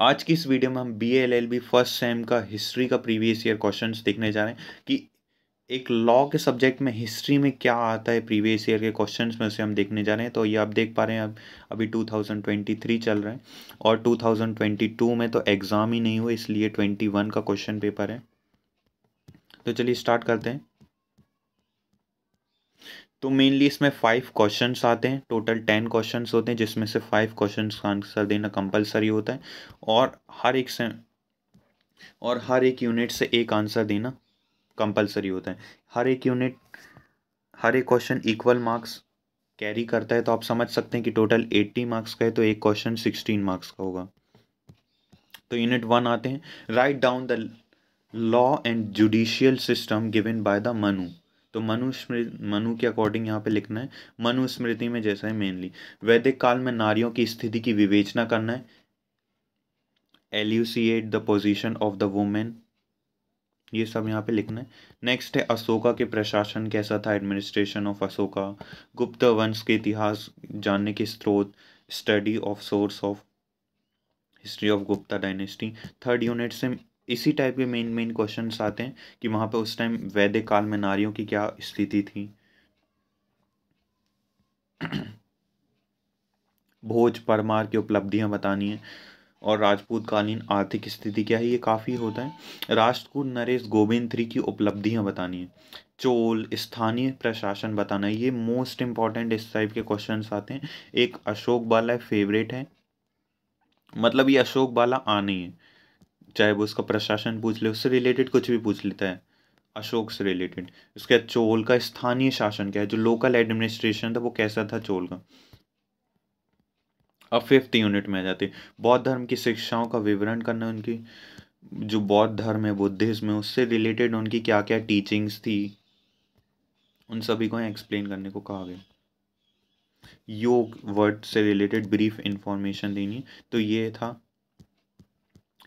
आज की इस वीडियो में हम B L L B first sem का हिस्ट्री का प्रीवियस ईयर क्वेश्चंस देखने जा रहे हैं कि एक लॉ के सब्जेक्ट में हिस्ट्री में क्या आता है प्रीवियस ईयर के क्वेश्चंस में से हम देखने जा रहे हैं तो ये आप देख पा रहे हैं अब अभी 2023 चल रहा है और 2022 में तो एग्ज़ाम ही नहीं हुए इसलिए 21 का क्वेश्चन पेपर है तो चलिए स्टार्ट करते हैं तो मेनली इसमें फाइव क्वेश्चन आते हैं टोटल टेन क्वेश्चन होते हैं जिसमें से फाइव क्वेश्चन का आंसर देना कंपलसरी होता है और हर एक से और हर एक यूनिट से एक आंसर देना कंपलसरी होता है हर एक यूनिट हर एक क्वेश्चन इक्वल मार्क्स कैरी करता है तो आप समझ सकते हैं कि टोटल एट्टी मार्क्स का है तो एक क्वेश्चन सिक्सटीन मार्क्स का होगा तो यूनिट वन आते हैं write down the law and judicial system given by the Manu तो मनुस्मृति मनु के अकॉर्डिंग यहाँ पे लिखना है मनुस्मृति में जैसा है मेनली वैदिक काल में नारियों की स्थिति की विवेचना करना है elucidate the position of the women ये सब यहाँ पे लिखना है नेक्स्ट है अशोका के प्रशासन कैसा था एडमिनिस्ट्रेशन ऑफ अशोका गुप्त वंश के इतिहास जानने के स्रोत study of source of history of Gupta dynasty third unit से इसी टाइप के मेन मेन क्वेश्चन आते हैं कि वहाँ पे उस टाइम वैदिक काल में नारियों की क्या स्थिति थी भोज परमार की उपलब्धियाँ बतानी है और राजपूत कालीन आर्थिक स्थिति क्या है ये काफ़ी होता है राष्ट्रकूट नरेश गोविंद थ्री की उपलब्धियाँ बतानी है चोल स्थानीय प्रशासन बताना है ये मोस्ट इम्पॉर्टेंट इस टाइप के क्वेश्चन आते हैं एक अशोक बाला फेवरेट है मतलब ये अशोक बाला आने है चाहे वो उसका प्रशासन पूछ ले उससे रिलेटेड कुछ भी पूछ लेता है अशोक से रिलेटेड उसके बाद चोल का स्थानीय शासन क्या है जो लोकल एडमिनिस्ट्रेशन था वो कैसा था चोल का अब फिफ्थ यूनिट में आ जाते बौद्ध धर्म की शिक्षाओं का विवरण करना उनकी जो बौद्ध धर्म है बुद्धिज्म है उससे रिलेटेड उनकी क्या क्या टीचिंग्स थी उन सभी को एक्सप्लेन करने को कहा गया योग वर्ड से रिलेटेड ब्रीफ इंफॉर्मेशन देनी तो ये था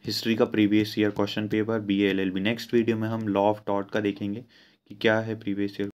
हिस्ट्री का previous year question paper B L L B next video में हम लॉ ऑफ टॉट का देखेंगे कि क्या है प्रीवियस ईयर